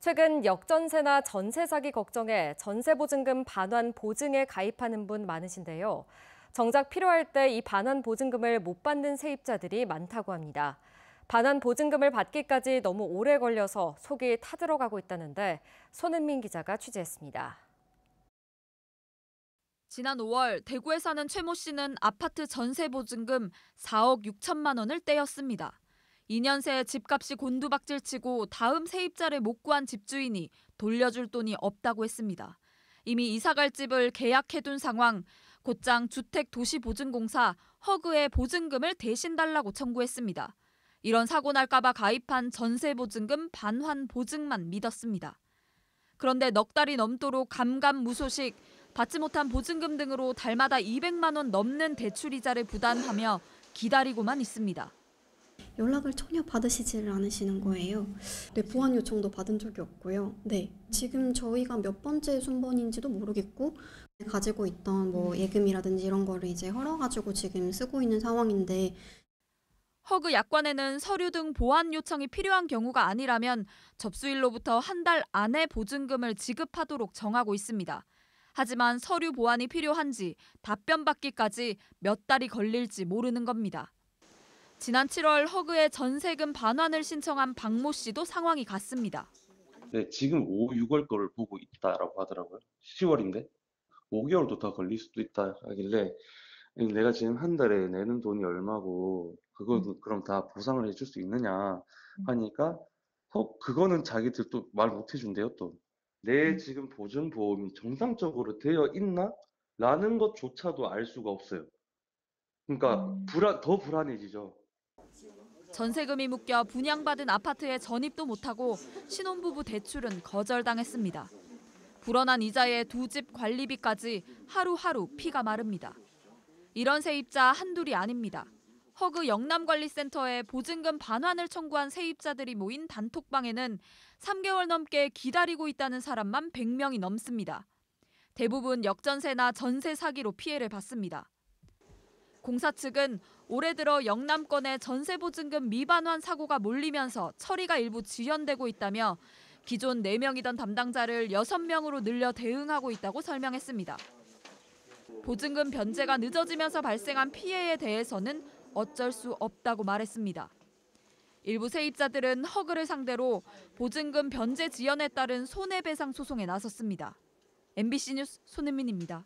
최근 역전세나 전세 사기 걱정에 전세보증금 반환 보증에 가입하는 분 많으신데요. 정작 필요할 때 이 반환 보증금을 못 받는 세입자들이 많다고 합니다. 반환 보증금을 받기까지 너무 오래 걸려서 속이 타들어가고 있다는데 손은민 기자가 취재했습니다. 지난 5월 대구에 사는 최모 씨는 아파트 전세 보증금 4억 6천만 원을 떼었습니다. 2년 새 집값이 곤두박질치고 다음 세입자를 못 구한 집주인이 돌려줄 돈이 없다고 했습니다. 이미 이사갈 집을 계약해둔 상황, 곧장 주택도시보증공사 허그의 보증금을 대신 달라고 청구했습니다. 이런 사고 날까봐 가입한 전세보증금 반환 보증만 믿었습니다. 그런데 넉 달이 넘도록 감감무소식, 받지 못한 보증금 등으로 달마다 200만 원 넘는 대출 이자를 부담하며 기다리고만 있습니다. 연락을 전혀 받으시지를 않으시는 거예요. 네, 보안 요청도 받은 적이 없고요. 네, 지금 저희가 몇 번째 순번인지도 모르겠고 네, 가지고 있던 뭐 음. 예금이라든지 이런 거를 이제 헐어가지고 지금 쓰고 있는 상황인데 허그 약관에는 서류 등 보안 요청이 필요한 경우가 아니라면 접수일로부터 한 달 안에 보증금을 지급하도록 정하고 있습니다. 하지만 서류 보안이 필요한지 답변 받기까지 몇 달이 걸릴지 모르는 겁니다. 지난 7월 허그의 전세금 반환을 신청한 박모 씨도 상황이 같습니다. 네, 지금 5, 6월 거를 보고 있다라고 하더라고요. 10월인데 5개월도 더 걸릴 수도 있다 하길래 내가 지금 한 달에 내는 돈이 얼마고 그거 음. 그럼 다 보상을 해줄 수 있느냐 음. 하니까 어, 그거는 자기들 또말못 해준대요 또. 내 음. 지금 보증 보험이 정상적으로 되어 있나? 라는 것조차도 알 수가 없어요. 그러니까 불안 더 불안해지죠. 전세금이 묶여 분양받은 아파트에 전입도 못하고 신혼부부 대출은 거절당했습니다. 불어난 이자에 두 집 관리비까지 하루하루 피가 마릅니다. 이런 세입자 한둘이 아닙니다. 허그 영남관리센터에 보증금 반환을 청구한 세입자들이 모인 단톡방에는 3개월 넘게 기다리고 있다는 사람만 100명이 넘습니다. 대부분 역전세나 전세 사기로 피해를 봤습니다. 공사 측은 올해 들어 영남권에 전세보증금 미반환 사고가 몰리면서 처리가 일부 지연되고 있다며 기존 4명이던 담당자를 6명으로 늘려 대응하고 있다고 설명했습니다. 보증금 변제가 늦어지면서 발생한 피해에 대해서는 어쩔 수 없다고 말했습니다. 일부 세입자들은 허그를 상대로 보증금 변제 지연에 따른 손해배상 소송에 나섰습니다. MBC 뉴스 손은민입니다.